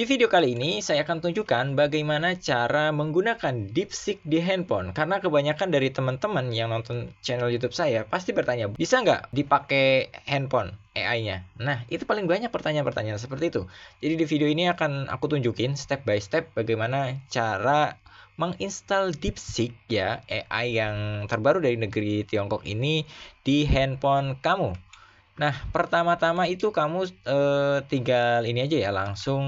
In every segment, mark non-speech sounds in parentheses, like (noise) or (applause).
Di video kali ini saya akan tunjukkan bagaimana cara menggunakan DeepSeek di handphone karena kebanyakan dari teman-teman yang nonton channel YouTube saya pasti bertanya bisa nggak dipakai handphone AI-nya. Nah itu paling banyak pertanyaan-pertanyaan seperti itu. Jadi di video ini akan aku tunjukin step by step bagaimana cara menginstal DeepSeek ya AI yang terbaru dari negeri Tiongkok ini di handphone kamu. Nah, pertama-tama itu kamu eh, tinggal ini aja ya, langsung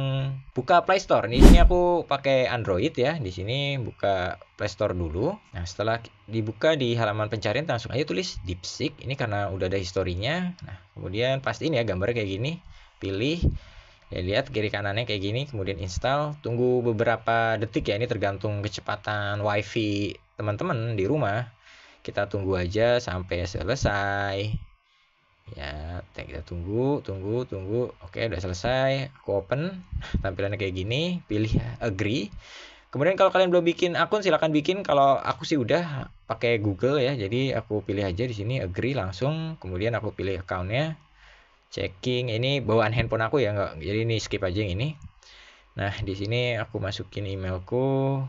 buka Play Store. Di sini aku pakai Android ya. Di sini buka Play Store dulu. Nah, setelah dibuka di halaman pencarian langsung aja tulis DeepSeek. Ini karena udah ada historinya. Nah, kemudian pasti ini ya gambar kayak gini. Pilih ya lihat kiri kanannya kayak gini kemudian install tunggu beberapa detik ya ini tergantung kecepatan wifi teman-teman di rumah kita tunggu aja sampai selesai ya kita gitu. tunggu tunggu tunggu oke udah selesai aku open (laughs) tampilannya kayak gini pilih agree kemudian kalau kalian belum bikin akun silahkan bikin kalau aku sih udah pakai Google ya jadi aku pilih aja di sini agree langsung kemudian aku pilih accountnya checking ini bawaan handphone aku ya enggak jadi ini skip aja yang ini nah di sini aku masukin emailku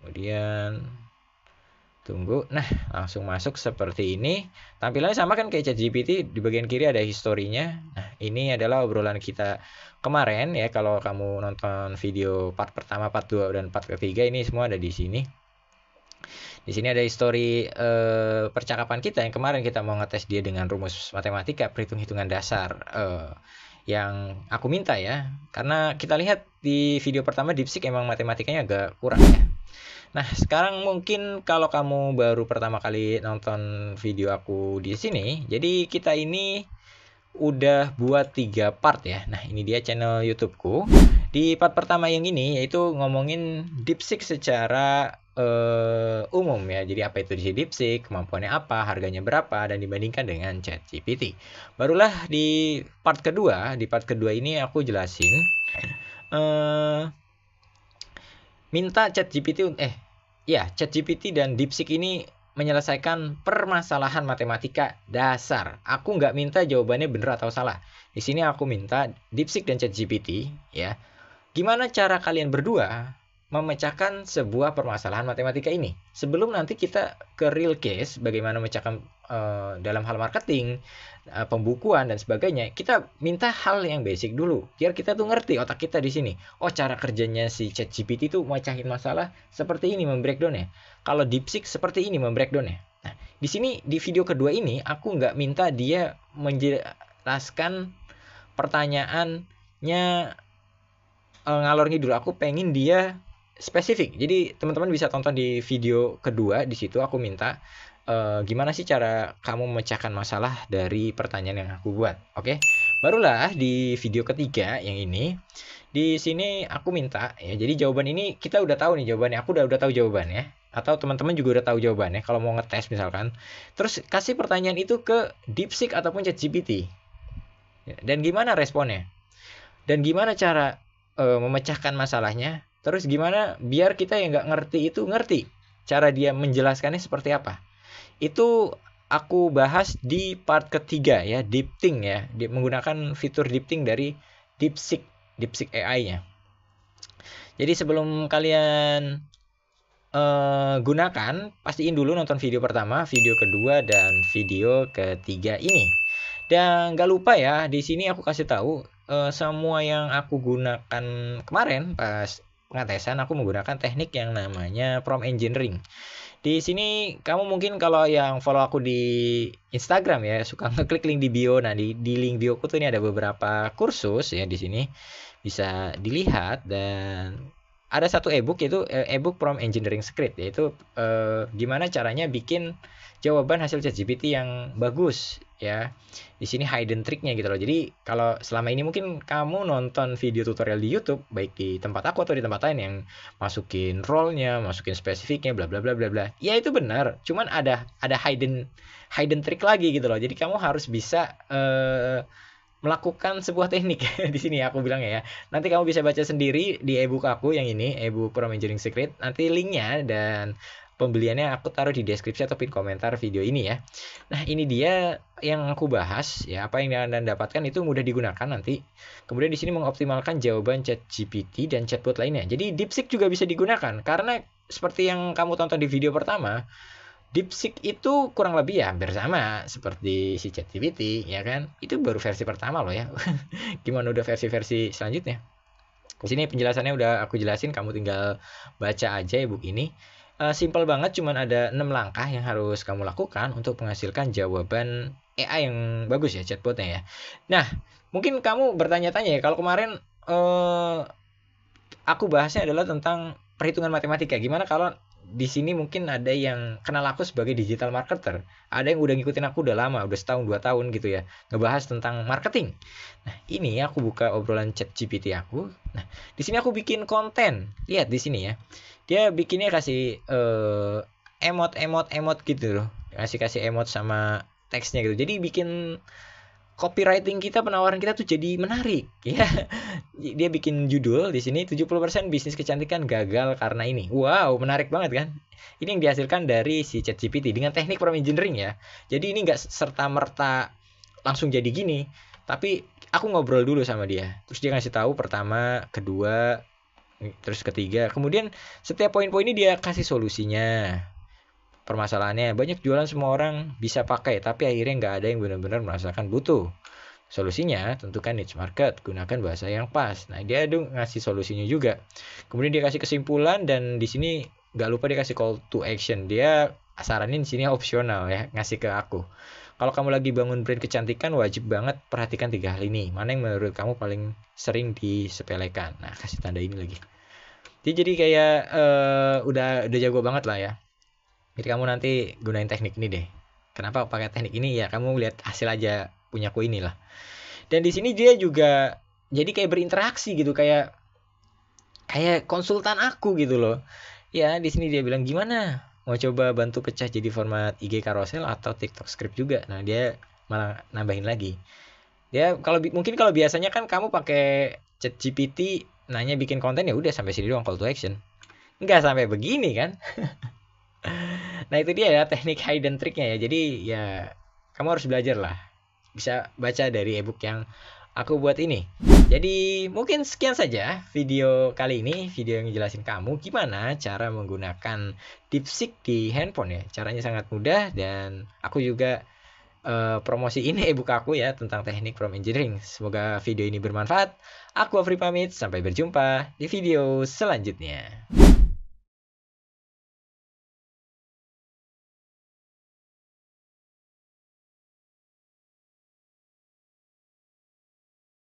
kemudian tunggu nah langsung masuk seperti ini tampilannya sama kan kayak ChatGPT di bagian kiri ada historinya nah ini adalah obrolan kita kemarin ya kalau kamu nonton video part pertama part 2 dan part ketiga ini semua ada di sini di sini ada histori eh, percakapan kita yang kemarin kita mau ngetes dia dengan rumus matematika perhitung-hitungan dasar eh, yang aku minta ya. Karena kita lihat di video pertama DeepSeek emang matematikanya agak kurang ya. Nah, sekarang mungkin kalau kamu baru pertama kali nonton video aku di sini, jadi kita ini udah buat tiga part ya. Nah, ini dia channel YouTubeku. Di part pertama yang ini yaitu ngomongin DeepSeek secara uh, umum ya. Jadi apa itu DeepSeek kemampuannya apa, harganya berapa, dan dibandingkan dengan ChatGPT. Barulah di part kedua, di part kedua ini aku jelasin uh, minta ChatGPT eh ya ChatGPT dan DeepSeek ini menyelesaikan permasalahan matematika dasar. Aku nggak minta jawabannya benar atau salah. Di sini aku minta DeepSeek dan ChatGPT ya. Gimana cara kalian berdua memecahkan sebuah permasalahan matematika ini. Sebelum nanti kita ke real case, bagaimana memecahkan uh, dalam hal marketing, uh, pembukuan dan sebagainya, kita minta hal yang basic dulu, biar kita tuh ngerti otak kita di sini. Oh cara kerjanya si ChatGPT itu mecahin masalah seperti ini membreakdownnya. Kalau DeepSeek seperti ini membreakdownnya. Nah di sini di video kedua ini aku nggak minta dia menjelaskan pertanyaannya eh, ngalor ngidul. Aku pengen dia spesifik. Jadi teman-teman bisa tonton di video kedua di situ aku minta uh, gimana sih cara kamu memecahkan masalah dari pertanyaan yang aku buat. Oke. Okay? Barulah di video ketiga yang ini di sini aku minta ya. Jadi jawaban ini kita udah tahu nih jawabannya. Aku udah udah tahu jawabannya atau teman-teman juga udah tahu jawabannya kalau mau ngetes misalkan. Terus kasih pertanyaan itu ke DeepSeek ataupun ChatGPT. Dan gimana responnya? Dan gimana cara uh, memecahkan masalahnya? Terus gimana biar kita yang nggak ngerti itu ngerti cara dia menjelaskannya seperti apa. Itu aku bahas di part ketiga ya, DeepThink ya, di, menggunakan fitur DeepThink dari DeepSeek, DeepSeek AI-nya. Jadi sebelum kalian uh, gunakan, pastiin dulu nonton video pertama, video kedua, dan video ketiga ini. Dan nggak lupa ya, di sini aku kasih tahu uh, semua yang aku gunakan kemarin pas pengetesan aku menggunakan teknik yang namanya prompt engineering. Di sini kamu mungkin kalau yang follow aku di Instagram ya suka (laughs) ngeklik link di bio. Nah, di di link bioku tuh ini ada beberapa kursus ya di sini bisa dilihat dan ada satu e-book yaitu eh, e-book from engineering script yaitu eh, gimana caranya bikin jawaban hasil ChatGPT yang bagus ya. Di sini hidden triknya gitu loh. Jadi kalau selama ini mungkin kamu nonton video tutorial di YouTube baik di tempat aku atau di tempat lain yang masukin role-nya, masukin spesifiknya bla bla bla bla bla. Ya itu benar, cuman ada ada hidden hidden trick lagi gitu loh. Jadi kamu harus bisa eh melakukan sebuah teknik (laughs) di sini aku bilang ya. Nanti kamu bisa baca sendiri di ebook aku yang ini, ebook Pro Engineering Secret. Nanti linknya dan pembeliannya aku taruh di deskripsi atau pin komentar video ini ya. Nah, ini dia yang aku bahas ya, apa yang Anda dapatkan itu mudah digunakan nanti. Kemudian di sini mengoptimalkan jawaban chat GPT dan chatbot lainnya. Jadi DeepSeek juga bisa digunakan karena seperti yang kamu tonton di video pertama, DeepSeek itu kurang lebih ya hampir sama seperti si ChatGPT ya kan. Itu baru versi pertama loh ya. (laughs) Gimana udah versi-versi selanjutnya? Di sini penjelasannya udah aku jelasin, kamu tinggal baca aja ya, buku ini. Uh, eh, simple banget, cuman ada 6 langkah yang harus kamu lakukan untuk menghasilkan jawaban AI yang bagus ya chatbotnya ya. Nah, mungkin kamu bertanya-tanya ya, kalau kemarin uh, aku bahasnya adalah tentang perhitungan matematika. Gimana kalau di sini mungkin ada yang kenal aku sebagai digital marketer, ada yang udah ngikutin aku udah lama, udah setahun dua tahun gitu ya, ngebahas tentang marketing. Nah ini aku buka obrolan chat GPT aku. Nah di sini aku bikin konten, lihat di sini ya, dia bikinnya kasih uh, eh, emot emot emot gitu loh, kasih kasih emot sama teksnya gitu. Jadi bikin copywriting kita penawaran kita tuh jadi menarik (laughs) ya dia bikin judul di sini 70% bisnis kecantikan gagal karena ini wow menarik banget kan ini yang dihasilkan dari si ChatGPT dengan teknik prompt engineering ya jadi ini nggak serta merta langsung jadi gini tapi aku ngobrol dulu sama dia terus dia ngasih tahu pertama kedua terus ketiga kemudian setiap poin-poin ini dia kasih solusinya permasalahannya banyak jualan semua orang bisa pakai tapi akhirnya nggak ada yang benar-benar merasakan butuh Solusinya tentukan niche market, gunakan bahasa yang pas. Nah dia tuh ngasih solusinya juga. Kemudian dia kasih kesimpulan dan di sini nggak lupa dia kasih call to action. Dia saranin di sini opsional ya ngasih ke aku. Kalau kamu lagi bangun brand kecantikan wajib banget perhatikan tiga hal ini. Mana yang menurut kamu paling sering disepelekan? Nah kasih tanda ini lagi. jadi kayak uh, udah udah jago banget lah ya jadi kamu nanti gunain teknik ini deh kenapa pakai teknik ini ya kamu lihat hasil aja punyaku inilah dan di sini dia juga jadi kayak berinteraksi gitu kayak kayak konsultan aku gitu loh ya di sini dia bilang gimana mau coba bantu pecah jadi format IG carousel atau TikTok script juga nah dia malah nambahin lagi dia kalau mungkin kalau biasanya kan kamu pakai chat GPT nanya bikin konten ya udah sampai sini doang call to action nggak sampai begini kan (laughs) nah itu dia ya teknik hidden tricknya ya jadi ya kamu harus belajar lah bisa baca dari ebook yang aku buat ini jadi mungkin sekian saja video kali ini video yang jelasin kamu gimana cara menggunakan DeepSeek di handphone ya caranya sangat mudah dan aku juga Uh, eh, promosi ini (laughs) ebook aku ya tentang teknik from engineering. Semoga video ini bermanfaat. Aku Afri pamit, sampai berjumpa di video selanjutnya.